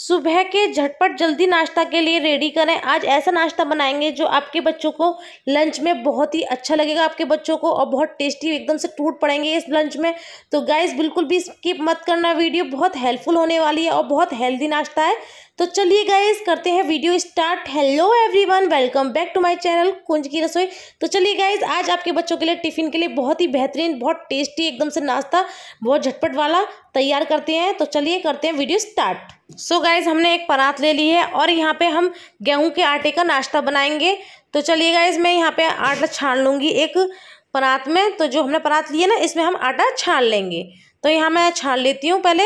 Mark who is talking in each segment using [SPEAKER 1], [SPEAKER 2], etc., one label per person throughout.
[SPEAKER 1] सुबह के झटपट जल्दी नाश्ता के लिए रेडी करें आज ऐसा नाश्ता बनाएंगे जो आपके बच्चों को लंच में बहुत ही अच्छा लगेगा आपके बच्चों को और बहुत टेस्टी एकदम से टूट पड़ेंगे इस लंच में तो गाइस बिल्कुल भी स्किप मत करना वीडियो बहुत हेल्पफुल होने वाली है और बहुत हेल्दी नाश्ता है तो चलिए गाइज़ करते हैं video start hello everyone welcome back to my channel Kunj ki Rasoi तो चलिए गाइज़ आज आपके बच्चों के लिए टिफ़िन के लिए बहुत ही बेहतरीन बहुत टेस्टी एकदम से नाश्ता बहुत झटपट वाला तैयार करते हैं तो चलिए करते हैं video start so so guys हमने एक परात ले ली है और यहाँ पे हम गेहूँ के आटे का नाश्ता बनाएंगे तो चलिए गाइज़ मैं यहाँ पे आटा छान लूँगी एक परात में तो जो हमने परात ली है ना इसमें हम आटा छान लेंगे तो यहाँ मैं छान लेती हूँ पहले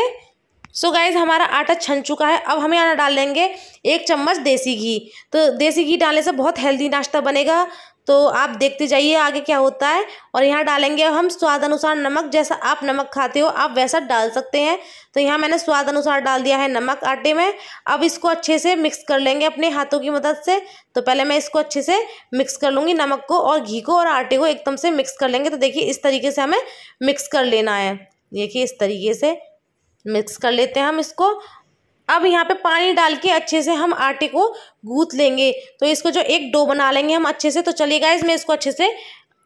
[SPEAKER 1] सो so गाइज हमारा आटा छन चुका है अब हम यहाँ डाल लेंगे एक चम्मच देसी घी तो देसी घी डालने से बहुत हेल्दी नाश्ता बनेगा तो आप देखते जाइए आगे क्या होता है और यहाँ डालेंगे हम स्वाद अनुसार नमक जैसा आप नमक खाते हो आप वैसा डाल सकते हैं तो यहाँ मैंने स्वाद अनुसार डाल दिया है नमक आटे में अब इसको अच्छे से मिक्स कर लेंगे अपने हाथों की मदद से तो पहले मैं इसको अच्छे से मिक्स कर लूँगी नमक को और घी को और आटे को एकदम से मिक्स कर लेंगे तो देखिए इस तरीके से हमें मिक्स कर लेना है देखिए इस तरीके से मिक्स कर लेते हैं हम इसको अब यहाँ पे पानी डाल के अच्छे से हम आटे को गूँथ लेंगे तो इसको जो एक डो बना लेंगे हम अच्छे से तो चलिए गाइज मैं इसको अच्छे से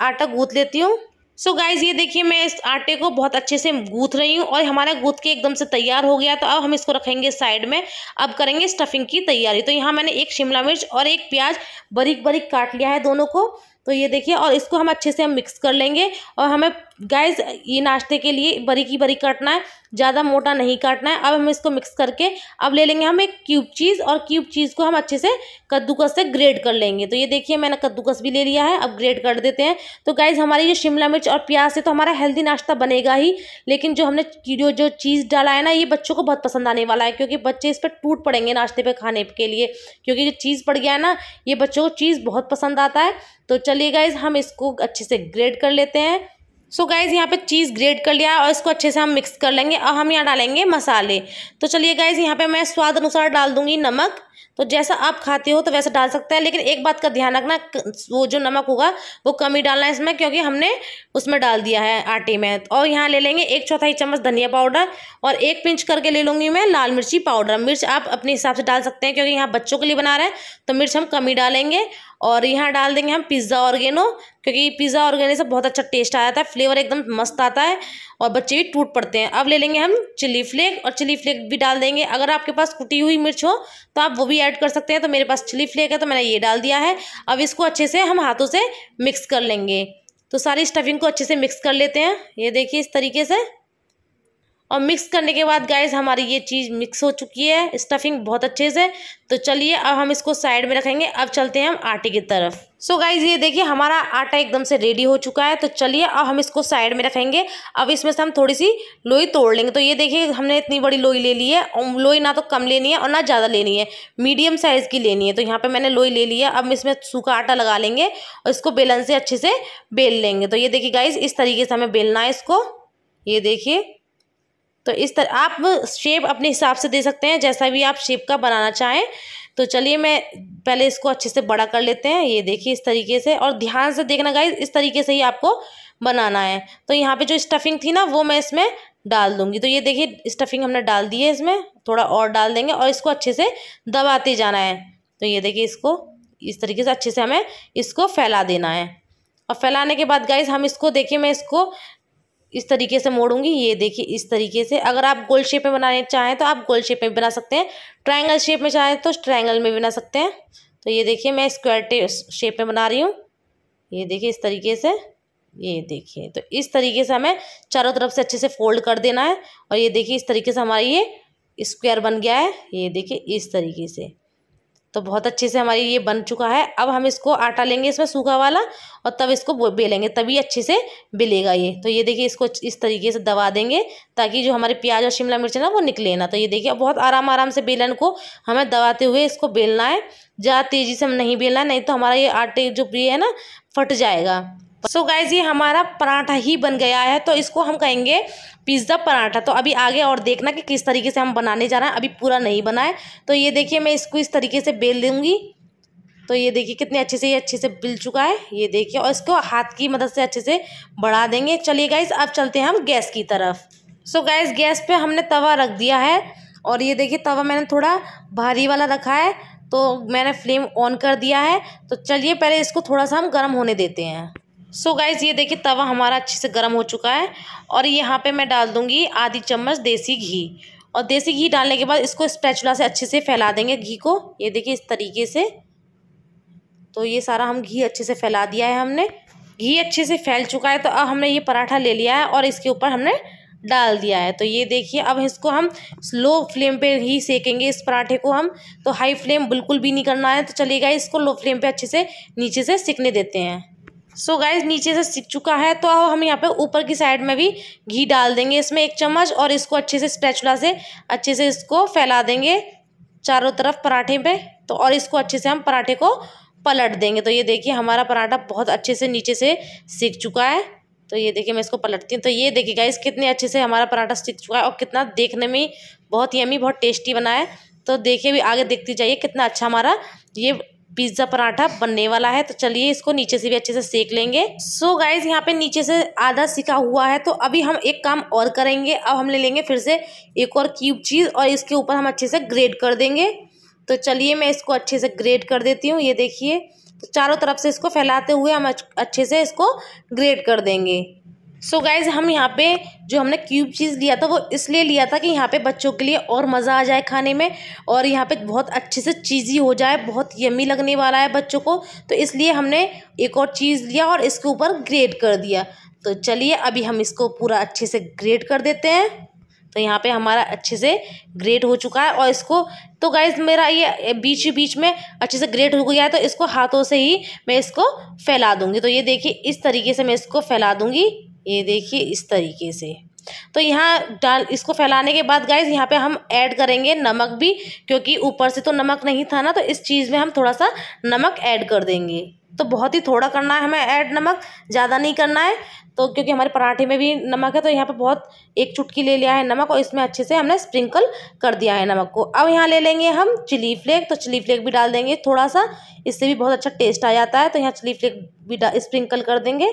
[SPEAKER 1] आटा गूँथ लेती हूँ सो so गाइज़ ये देखिए मैं इस आटे को बहुत अच्छे से गूँथ रही हूँ और हमारा गूँथ के एकदम से तैयार हो गया तो अब हम इसको रखेंगे साइड में अब करेंगे स्टफिंग की तैयारी तो यहाँ मैंने एक शिमला मिर्च और एक प्याज बरीक बरीक काट लिया है दोनों को तो ये देखिए और इसको हम अच्छे से हम मिक्स कर लेंगे और हमें गैस ये नाश्ते के लिए बरीकी बरी काटना है ज़्यादा मोटा नहीं काटना है अब हम इसको मिक्स करके अब ले लेंगे हम एक क्यूब चीज़ और क्यूब चीज़ को हम अच्छे से कद्दूकस से ग्रेड कर लेंगे तो ये देखिए मैंने कद्दूकस भी ले लिया है अब ग्रेड कर देते हैं तो गैस हमारी ये शिमला मिर्च और प्याज से तो हमारा हेल्दी नाश्ता बनेगा ही लेकिन जो हमने जो जो चीज़ डाला है ना ये बच्चों को बहुत पसंद आने वाला है क्योंकि बच्चे इस पर टूट पड़ेंगे नाश्ते पर खाने के लिए क्योंकि जो चीज़ पड़ गया है ना ये बच्चों को चीज़ बहुत पसंद आता है तो चलिए गाइज हम इसको अच्छे से ग्रेड कर लेते हैं सो गाइज़ यहाँ पे चीज़ ग्रेट कर लिया और इसको अच्छे से हम मिक्स कर लेंगे और हम यहाँ डालेंगे मसाले तो चलिए गाइज़ यहाँ पे मैं स्वाद अनुसार डाल दूँगी नमक तो जैसा आप खाते हो तो वैसे डाल सकते हैं लेकिन एक बात का ध्यान रखना वो जो नमक होगा वो कम ही डालना है इसमें क्योंकि हमने उसमें डाल दिया है आटे में और यहाँ ले लेंगे एक चौथाई चम्मच धनिया पाउडर और एक पिंच करके ले लूँगी मैं लाल मिर्ची पाउडर मिर्च आप अपने हिसाब से डाल सकते हैं क्योंकि यहाँ बच्चों के लिए बना रहे हैं तो मिर्च हम कम ही डालेंगे और यहाँ डाल देंगे हम पिज़्ज़ा ऑर्गेनो क्योंकि पिज़्ज़ा ऑर्गेनो से बहुत अच्छा टेस्ट आ जाता है फ्लेवर एकदम मस्त आता है और बच्चे भी टूट पड़ते हैं अब ले लेंगे हम चिली फ्लेक और चिली फ्लेक भी डाल देंगे अगर आपके पास कुटी हुई मिर्च हो तो आप वो भी ऐड कर सकते हैं तो मेरे पास चिली फ्लेक है तो मैंने ये डाल दिया है अब इसको अच्छे से हम हाथों से मिक्स कर लेंगे तो सारी स्टफिंग को अच्छे से मिक्स कर लेते हैं ये देखिए इस तरीके से और मिक्स करने के बाद गाइज हमारी ये चीज़ मिक्स हो चुकी है स्टफिंग बहुत अच्छे से तो चलिए अब हम इसको साइड में रखेंगे अब चलते हैं हम आटे की तरफ सो so गाइज ये देखिए हमारा आटा एकदम से रेडी हो चुका है तो चलिए अब हम इसको साइड में रखेंगे अब इसमें से हम थोड़ी सी लोई तोड़ लेंगे तो ये देखिए हमने इतनी बड़ी लोई ले ली है और लोई ना तो कम लेनी है और ना ज़्यादा लेनी है मीडियम साइज़ की लेनी है तो यहाँ पे मैंने लोई ले ली है अब इसमें सूखा आटा लगा लेंगे और इसको बेलन से अच्छे से बेल लेंगे तो ये देखिए गाइज इस तरीके से हमें बेलना है इसको ये देखिए तो इस तरह आप शेप अपने हिसाब से दे सकते हैं जैसा भी आप शेप का बनाना चाहें तो चलिए मैं पहले इसको अच्छे से बड़ा कर लेते हैं ये देखिए इस तरीके से और ध्यान से देखना गाइज इस तरीके से ही आपको बनाना है तो यहाँ पे जो स्टफिंग थी ना वो मैं इसमें डाल दूंगी तो ये देखिए स्टफिंग हमने डाल दी है इसमें थोड़ा और डाल देंगे और इसको अच्छे से दबाते जाना है तो ये देखिए इसको इस तरीके से अच्छे से हमें इसको फैला देना है और फैलाने के बाद गाइज हम इसको देखिए मैं इसको इस तरीके से मोड़ूंगी ये देखिए इस तरीके से अगर आप गोल शेप में बनाने चाहें तो आप गोल शेप में भी बना सकते हैं ट्रायंगल शेप में चाहें तो ट्रायंगल में बना सकते हैं तो ये देखिए मैं स्क्वायर शेप में बना रही हूँ ये देखिए इस तरीके से ये देखिए तो इस तरीके से हमें चारों तरफ से अच्छे से फोल्ड कर देना है और ये देखिए इस तरीके से हमारा ये स्क्वायर बन गया है ये देखिए इस तरीके से तो बहुत अच्छे से हमारी ये बन चुका है अब हम इसको आटा लेंगे इसमें सूखा वाला और तब इसको बेलेंगे तभी अच्छे से बेलेगा ये तो ये देखिए इसको इस तरीके से दबा देंगे ताकि जो हमारे प्याज और शिमला मिर्च ना वो निकले ना तो ये देखिए बहुत आराम आराम से बेलन को हमें दबाते हुए इसको बेलना है ज़्यादा तेज़ी से हम नहीं बेलना नहीं तो हमारा ये आटे जो प्रिय है ना फट जाएगा सो गाइज ये हमारा पराठा ही बन गया है तो इसको हम कहेंगे पिज़्ज़ा पराठा तो अभी आगे और देखना कि किस तरीके से हम बनाने जा रहे हैं अभी पूरा नहीं बना है तो ये देखिए मैं इसको इस तरीके से बेल दूँगी तो ये देखिए कितने अच्छे से ये अच्छे से बिल चुका है ये देखिए और इसको हाथ की मदद से अच्छे से बढ़ा देंगे चलिए गाइज अब चलते हैं हम गैस की तरफ सो so गैस गैस पे हमने तवा रख दिया है और ये देखिए तवा मैंने थोड़ा भारी वाला रखा है तो मैंने फ्लेम ऑन कर दिया है तो चलिए पहले इसको थोड़ा सा हम गर्म होने देते हैं सो so गाइज़ ये देखिए तवा हमारा अच्छे से गर्म हो चुका है और यहाँ पे मैं डाल दूँगी आधी चम्मच देसी घी और देसी घी डालने के बाद इसको स्पैचुला से अच्छे से फैला देंगे घी को ये देखिए इस तरीके से तो ये सारा हम घी अच्छे से फैला दिया है हमने घी अच्छे से फैल चुका है तो अब हमने ये पराठा ले लिया है और इसके ऊपर हमने डाल दिया है तो ये देखिए अब इसको हम स्लो फ्लेम पे ही सेकेंगे इस पराठे को हम तो हाई फ्लेम बिल्कुल भी नहीं करना है तो चलेगा इसको लो फ्लेम पे अच्छे से नीचे से सिकने देते हैं सो so गाइज नीचे से सीख चुका है तो अब हम यहाँ पे ऊपर की साइड में भी घी डाल देंगे इसमें एक चम्मच और इसको अच्छे से स्प्रेचुला से अच्छे से इसको फैला देंगे चारों तरफ पराठे पे तो और इसको अच्छे से हम पराठे को पलट देंगे तो ये देखिए हमारा पराठा बहुत अच्छे से नीचे से सीख चुका है तो ये देखिए मैं इसको पलटती हूँ तो ये देखिए गाइज कितने अच्छे से हमारा पराठा सीख चुका है और कितना देखने में बहुत ही बहुत टेस्टी बना है तो देखिए भी आगे देखती जाइए कितना अच्छा हमारा ये पिज्ज़ा पराठा बनने वाला है तो चलिए इसको नीचे से भी अच्छे से सेक लेंगे सो so गाइज यहाँ पे नीचे से आधा सिका हुआ है तो अभी हम एक काम और करेंगे अब हम ले लेंगे फिर से एक और क्यूब चीज़ और इसके ऊपर हम अच्छे से ग्रेड कर देंगे तो चलिए मैं इसको अच्छे से ग्रेड कर देती हूँ ये देखिए तो चारों तरफ से इसको फैलाते हुए हम अच्छे से इसको ग्रेड कर देंगे सो so गाइज़ हम यहाँ पे जो हमने क्यूब चीज़ लिया था वो इसलिए लिया था कि यहाँ पे बच्चों के लिए और मज़ा आ जाए खाने में और यहाँ पे बहुत अच्छे से चीज़ी हो जाए बहुत यमी लगने वाला है बच्चों को तो इसलिए हमने एक और चीज़ लिया और इसके ऊपर ग्रेड कर दिया तो चलिए अभी हम इसको पूरा अच्छे से ग्रेड कर देते हैं तो यहाँ पे हमारा अच्छे से ग्रेट हो चुका है और इसको तो गाइज मेरा ये बीच बीच में अच्छे से ग्रेट हो गया है तो इसको हाथों से ही मैं इसको फैला दूँगी तो ये देखिए इस तरीके से मैं इसको फैला दूँगी ये देखिए इस तरीके से तो यहाँ डाल इसको फैलाने के बाद गाइज यहाँ पे हम ऐड करेंगे नमक भी क्योंकि ऊपर से तो नमक नहीं था ना तो इस चीज़ में हम थोड़ा सा नमक ऐड कर देंगे तो बहुत ही थोड़ा करना है हमें ऐड नमक ज़्यादा नहीं करना है तो क्योंकि हमारे पराठे में भी नमक है तो यहाँ पे बहुत एक चुटकी ले लिया है नमक और इसमें अच्छे से हमने स्प्रिंकल कर दिया है नमक को अब यहाँ ले लेंगे हम चिली फ्लेक तो चिली फ्लेक भी डाल देंगे थोड़ा सा इससे भी बहुत अच्छा टेस्ट आ जाता है तो यहाँ चिली फ्लेक भी स्प्रिंकल कर देंगे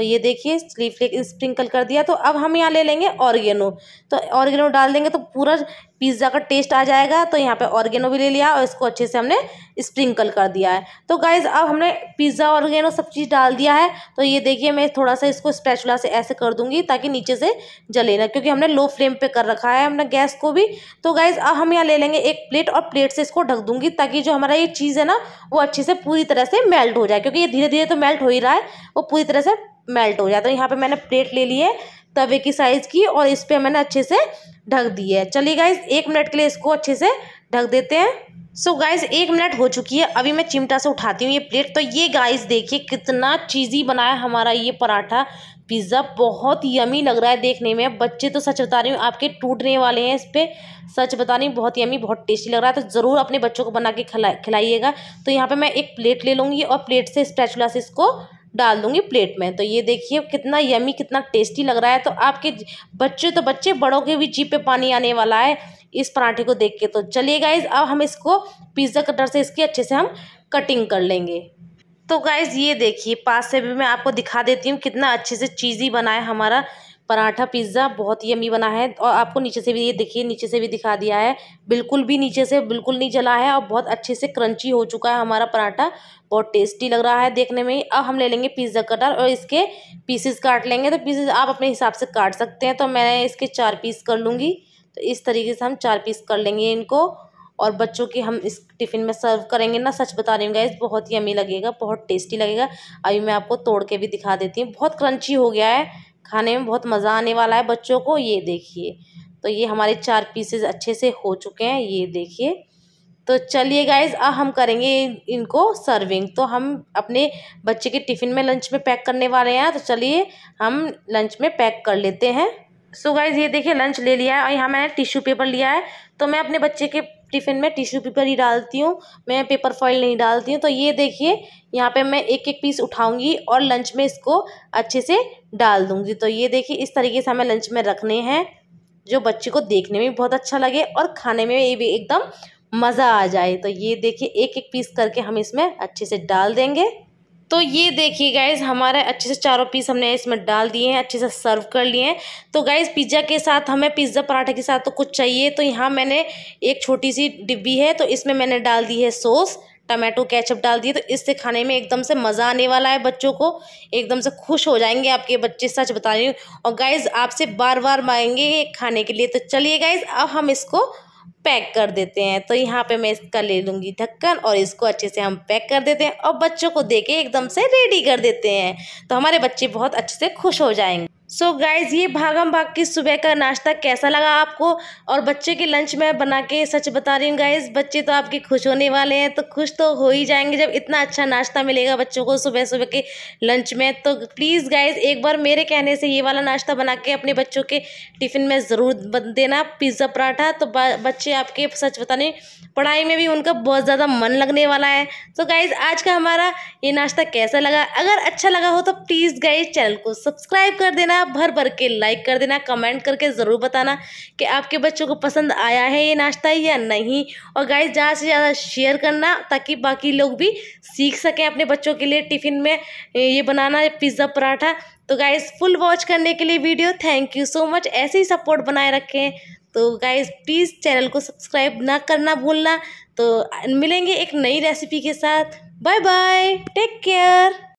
[SPEAKER 1] तो ये देखिए स्लीव स्प्रिंकल कर दिया तो अब हम यहाँ ले लेंगे ऑर्गेनो तो ऑर्गेनो डाल देंगे तो पूरा पिज़्ज़ा का टेस्ट आ जाएगा तो यहाँ पे ऑर्गेनो भी ले लिया और इसको अच्छे से हमने स्प्रिंकल कर दिया है तो गाइज़ अब हमने पिज़्ज़ा ऑर्गेनो सब चीज़ डाल दिया है तो ये देखिए मैं थोड़ा सा इसको स्पैचुला से ऐसे कर दूँगी ताकि नीचे से जले ना क्योंकि हमने लो फ्लेम पे कर रखा है हमने गैस को भी तो गाइज़ अब हम यहाँ ले लेंगे एक प्लेट और प्लेट से इसको ढक दूँगी ताकि जो हमारा ये चीज़ है ना वो अच्छे से पूरी तरह से मेल्ट हो जाए क्योंकि ये धीरे धीरे तो मेल्ट हो ही रहा है वो पूरी तरह से मेल्ट हो जाए तो यहाँ पर मैंने प्लेट ले ली है तवे की साइज़ की और इस पर मैंने अच्छे से ढक दी है चलिए गाइज एक मिनट के लिए इसको अच्छे से ढक देते हैं सो गाइज एक मिनट हो चुकी है अभी मैं चिमटा से उठाती हूँ ये प्लेट तो ये गाइज देखिए कितना चीज़ी बनाया हमारा ये पराठा पिज़्ज़ा बहुत यमी लग रहा है देखने में बच्चे तो सच बता रही हूँ आपके टूटने वाले हैं इस पर सच बता रही हूँ बहुत यमी बहुत टेस्टी लग रहा है तो ज़रूर अपने बच्चों को बना के खिला खिलाइएगा तो यहाँ पर मैं एक प्लेट ले लूँगी और प्लेट से स्पैचुला से इसको डाल दूँगी प्लेट में तो ये देखिए कितना यमी कितना टेस्टी लग रहा है तो आपके बच्चे तो बच्चे बड़ों के भी जी पे पानी आने वाला है इस पराठे को देख के तो चलिए गाइज अब हम इसको पिज़्ज़ा कटर से इसकी अच्छे से हम कटिंग कर लेंगे तो गाइज़ ये देखिए पास से भी मैं आपको दिखा देती हूँ कितना अच्छे से चीज़ी बना है हमारा पराठा पिज़्ज़ा बहुत ही यमी बना है और आपको नीचे से भी ये देखिए नीचे से भी दिखा दिया है बिल्कुल भी नीचे से बिल्कुल नहीं जला है और बहुत अच्छे से क्रंची हो चुका है हमारा पराठा बहुत टेस्टी लग रहा है देखने में अब हम ले लेंगे पिज़्ज़ा कटर और इसके पीसेस काट लेंगे तो पीसेस आप अपने हिसाब से काट सकते हैं तो मैं इसके चार पीस कर लूँगी तो इस तरीके से हम चार पीस कर लेंगे इनको और बच्चों के हम इस टिफ़िन में सर्व करेंगे ना सच बता रही हूँ गाइस बहुत ही यमी लगेगा बहुत टेस्टी लगेगा अभी मैं आपको तोड़ के भी दिखा देती हूँ बहुत क्रंची हो गया है खाने में बहुत मज़ा आने वाला है बच्चों को ये देखिए तो ये हमारे चार पीसेस अच्छे से हो चुके हैं ये देखिए तो चलिए गाइज अब हम करेंगे इनको सर्विंग तो हम अपने बच्चे के टिफ़िन में लंच में पैक करने वाले हैं तो चलिए हम लंच में पैक कर लेते हैं सो गाइज ये देखिए लंच ले लिया है और यहाँ मैंने टिश्यू पेपर लिया है तो मैं अपने बच्चे के टिफ़िन में टिश्यू पेपर ही डालती हूँ मैं पेपर फॉइल नहीं डालती हूँ तो ये देखिए यहाँ पे मैं एक एक पीस उठाऊँगी और लंच में इसको अच्छे से डाल दूँगी तो ये देखिए इस तरीके से हमें लंच में रखने हैं जो बच्चे को देखने में भी बहुत अच्छा लगे और खाने में ये भी एकदम मज़ा आ जाए तो ये देखिए एक एक पीस करके हम इसमें अच्छे से डाल देंगे तो ये देखिए गाइज़ हमारा अच्छे से चारों पीस हमने इसमें डाल दिए हैं अच्छे से सर्व कर लिए हैं तो गाइज़ पिज़्ज़ा के साथ हमें पिज़्ज़ा पराठे के साथ तो कुछ चाहिए तो यहाँ मैंने एक छोटी सी डिब्बी है तो इसमें मैंने डाल दी है सॉस टमाटो केचप डाल दिए तो इससे खाने में एकदम से मज़ा आने वाला है बच्चों को एकदम से खुश हो जाएंगे आपके बच्चे सच बता रही हूँ और गाइज़ आपसे बार बार मांगेंगे खाने के लिए तो चलिए गाइज़ अब हम इसको पैक कर देते हैं तो यहाँ पे मैं इसका ले लूँगी ढक्कन और इसको अच्छे से हम पैक कर देते हैं और बच्चों को दे के एकदम से रेडी कर देते हैं तो हमारे बच्चे बहुत अच्छे से खुश हो जाएंगे सो so गाइज़ ये भागम भाग की सुबह का नाश्ता कैसा लगा आपको और बच्चे के लंच में बना के सच बता रही हूँ गाइज़ बच्चे तो आपके खुश होने वाले हैं तो खुश तो हो ही जाएंगे जब इतना अच्छा नाश्ता मिलेगा बच्चों को सुबह सुबह के लंच में तो प्लीज़ गाइज़ एक बार मेरे कहने से ये वाला नाश्ता बना के अपने बच्चों के टिफ़िन में ज़रूर देना पिज़्ज़ा पराठा तो बच्चे आपके सच बताने पढ़ाई में भी उनका बहुत ज़्यादा मन लगने वाला है तो गाइज़ आज का हमारा ये नाश्ता कैसा लगा अगर अच्छा लगा हो तो प्लीज़ गाइज़ चैनल को सब्सक्राइब कर देना आप भर भर के लाइक कर देना कमेंट करके ज़रूर बताना कि आपके बच्चों को पसंद आया है ये नाश्ता या नहीं और गाइस ज़्यादा से ज़्यादा शेयर करना ताकि बाकी लोग भी सीख सकें अपने बच्चों के लिए टिफ़िन में ये बनाना पिज़्ज़ा पराठा तो गाइज़ फुल वॉच करने के लिए video thank you so much ऐसे ही सपोर्ट बनाए रखें तो गाइज़ प्लीज़ चैनल को सब्सक्राइब ना करना भूलना तो मिलेंगे एक नई रेसिपी के साथ बाय बाय टेक केयर